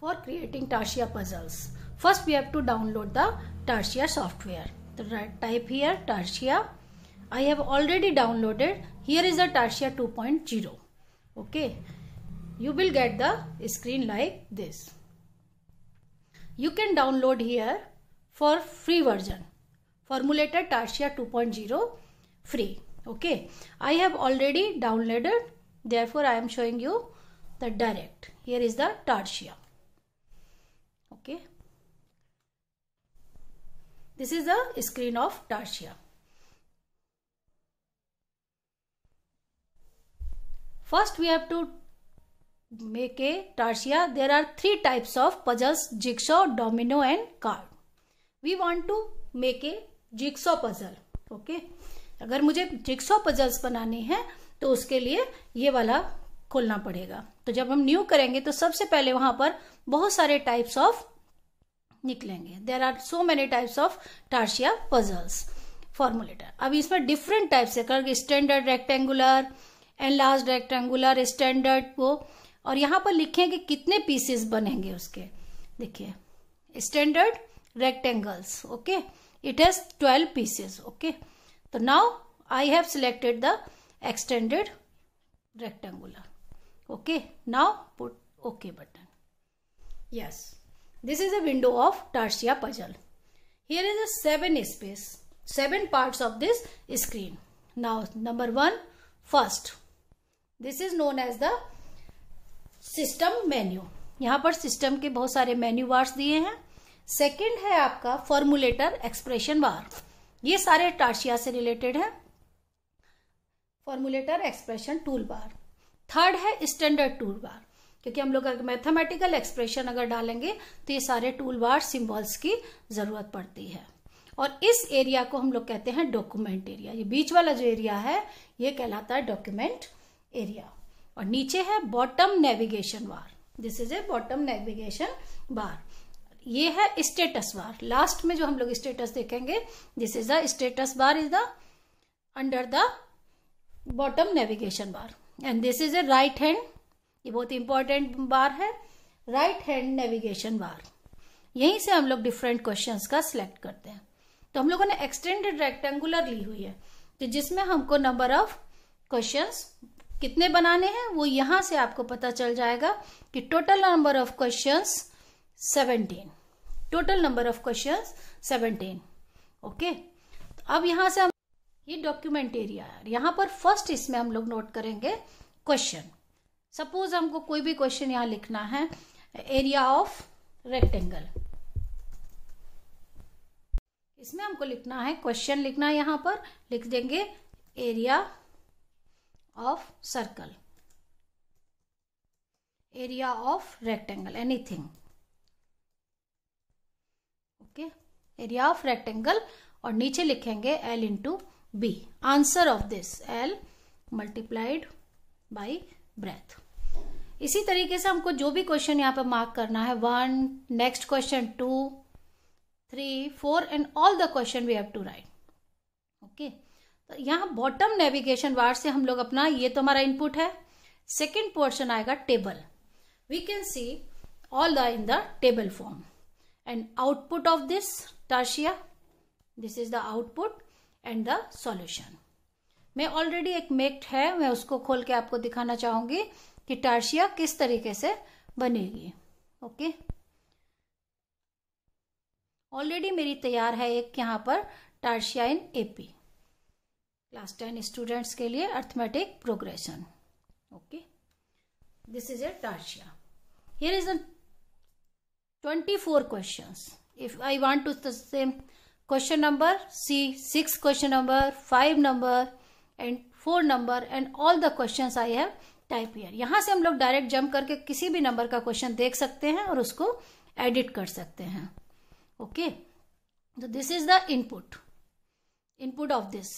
for creating Tarsia puzzles. First we have to download the Tarsia software. The type here Tarsia. I have already downloaded. Here is the Tarsia 2.0. Okay. You will get the screen like this. You can download here for free version. Formulated Tarsia 2.0 free. Okay. I have already downloaded. Therefore, I am showing you the direct. Here is the Tarsia. Okay this is the screen of Tarsia first we have to make a Tarsia there are three types of puzzles jigsaw domino and card we want to make a jigsaw puzzle okay अगर मुझे jigsaw puzzles बनाने हैं तो उसके लिए ये वाला खोलना पड़ेगा तो जब हम न्यू करेंगे तो सबसे पहले वहां पर बहुत सारे टाइप्स ऑफ निकलेंगे there are so many types of Tarsia puzzles formulator अब इसमें डिफरेंट टाइप से standard rectangular and last rectangular standard वो और यहाँ पर लिखे कि कितने पीसेस बनेंगे उसके देखिए standard rectangles okay it has twelve pieces okay तो now I have selected the extended rectangular okay now put okay button yes This is a window of Tarsia puzzle. Here is a seven space, seven parts of this screen. Now number 1 first. This is known as the system menu यहाँ पर system के बहुत सारे menu bars दिए हैं second है आपका फॉर्मुलेटर expression बार ये सारे टार्शिया से रिलेटेड है formulator expression tool bar third है स्टैंडर्ड टूल बार क्योंकि हम लोग अगर मैथमेटिकल एक्सप्रेशन अगर डालेंगे तो ये सारे टूल बार सिम्बॉल्स की ज़रूरत पड़ती है और इस एरिया को हम लोग कहते हैं डॉक्यूमेंट एरिया ये बीच वाला जो एरिया है ये कहलाता है डॉक्यूमेंट एरिया और नीचे है bottom navigation bar this is a bottom navigation bar ये है स्टेटस बार लास्ट में जो हम लोग स्टेटस देखेंगे this is the status bar is the under the bottom navigation bar and this is a right hand ये बहुत important बार है राइट हैंड नेविगेशन बार यहीं से हम लोग डिफरेंट क्वेश्चंस का सिलेक्ट करते हैं तो हम लोगों ने एक्सटेंडेड रेक्टेंगुलर ली हुई है तो जिसमें हमको नंबर ऑफ क्वेश्चंस कितने बनाने हैं वो यहां से आपको पता चल जाएगा कि total number of question seventeen total number of question seventeen okay तो अब यहां से हम ये डॉक्यूमेंट एरिया यहां पर फर्स्ट इसमें हम लोग नोट करेंगे क्वेश्चन सपोज हमको कोई भी क्वेश्चन यहां लिखना है एरिया ऑफ रेक्टेंगल इसमें हमको लिखना है क्वेश्चन लिखना है यहां पर लिख देंगे area of circle area of rectangle anything okay area of rectangle और नीचे लिखेंगे L into B answer of this L multiplied by breadth इसी तरीके से हमको जो भी क्वेश्चन यहाँ पर मार्क करना है one next question two three four and all the question we have to write okay तो यहाँ बॉटम नेविगेशन बार से हम लोग अपना ये तो हमारा इनपुट है सेकेंड पोर्शन आएगा table we can see all the in the table form and output of this Tarsia this is the output and the solution मैं ऑलरेडी एक मेक्ट है मैं उसको खोल के आपको दिखाना चाहूंगी कि टार्शिया किस तरीके से बनेगी ओके ऑलरेडी मेरी तैयार है एक यहां पर Tarsia in AP class ten students के लिए arithmetic progression okay this is a Tarsia here is a 24 questions if I want to the same question number C six question number five number and four number and all the question I have type here यहां से हम लोग direct jump करके किसी भी number का question देख सकते हैं और उसको एडिट कर सकते हैं ओके तो this is the input input of this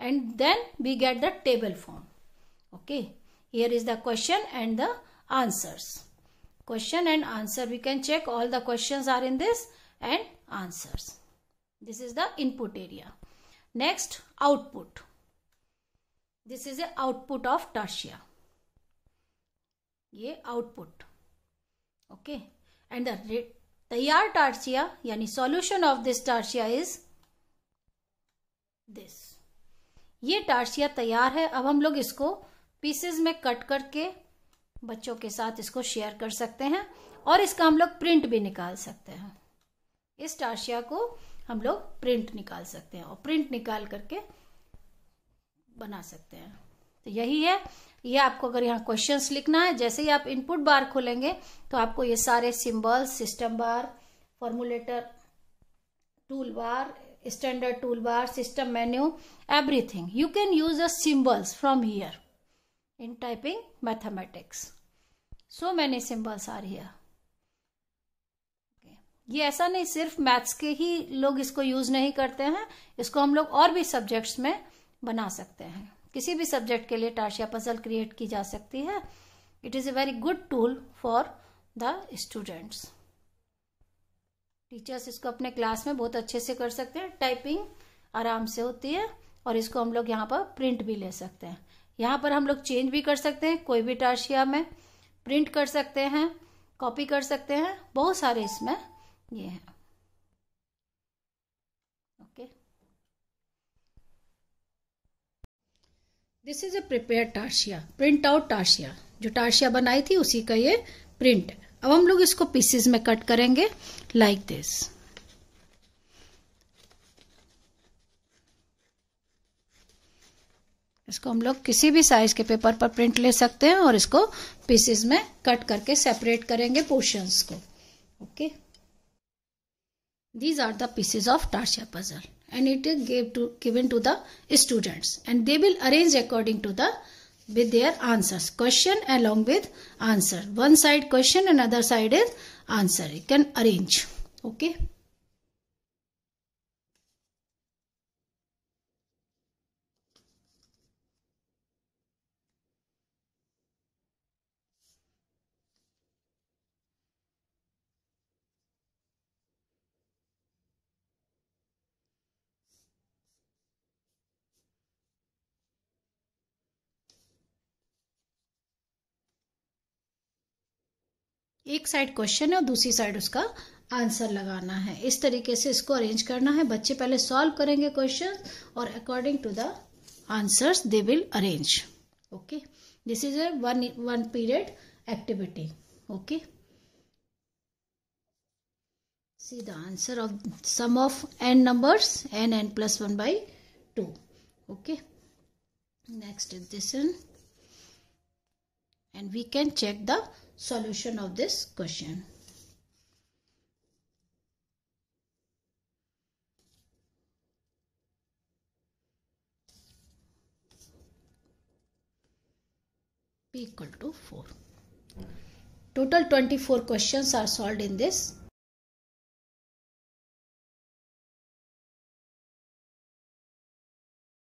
and then we get the table form okay here is the question and the answers question and answer we can check all the question are in this and answers this is the input area next output this is a output of Tarsia ये output okay and the ready तैयार Tarsia यानी solution of this Tarsia is this ये टार्सिया तैयार है अब हम लोग इसको पीसेस में कट करके बच्चों के साथ इसको शेयर कर सकते हैं और इसका हम लोग प्रिंट भी निकाल सकते हैं इस टार्सिया को हम लोग प्रिंट निकाल सकते हैं और प्रिंट निकाल करके बना सकते हैं तो यही है ये आपको अगर यहाँ क्वेश्चन लिखना है जैसे ही आप इनपुट बार खोलेंगे तो आपको ये सारे symbol system bar formulator tool bar standard tool bar system menu everything you can use a symbols from here in typing mathematics so many symbols are here ये ऐसा नहीं सिर्फ मैथ्स के ही लोग इसको यूज नहीं करते हैं इसको हम लोग और भी सब्जेक्ट्स में बना सकते हैं किसी भी सब्जेक्ट के लिए टार्शिया पजल क्रिएट की जा सकती है it is a very good tool for the students teachers इसको अपने क्लास में बहुत अच्छे से कर सकते हैं टाइपिंग आराम से होती है और इसको हम लोग यहाँ पर प्रिंट भी ले सकते हैं यहाँ पर हम लोग चेंज भी कर सकते हैं कोई भी टार्शिया में प्रिंट कर सकते हैं कॉपी कर सकते हैं बहुत सारे इसमें ये हैं this is a prepare Tarsia print out Tarsia जो टार्शिया बनाई थी उसी का ये प्रिंट अब हम लोग इसको पीसेस में कट करेंगे लाइक like दिस इसको हम लोग किसी भी साइज के पेपर पर प्रिंट ले सकते हैं और इसको पीसेस में कट करके सेपरेट करेंगे पोर्शंस को okay okay? These are the pieces of Tarsia puzzle and it is gave to, given to the students and they will arrange according to the with their answers. Question along with answer. One side question another side is answer. You can arrange. Okay. एक side question है और दूसरी side उसका answer लगाना है इस तरीके से इसको अरेंज करना है बच्चे पहले सॉल्व करेंगे क्वेश्चन और according to the answers they will arrange okay this is a one one period activity okay see the answer of sum of N numbers N N plus one by two okay next is this and we can check the solution of this question. P equal to 4. Total 24 questions are solved in this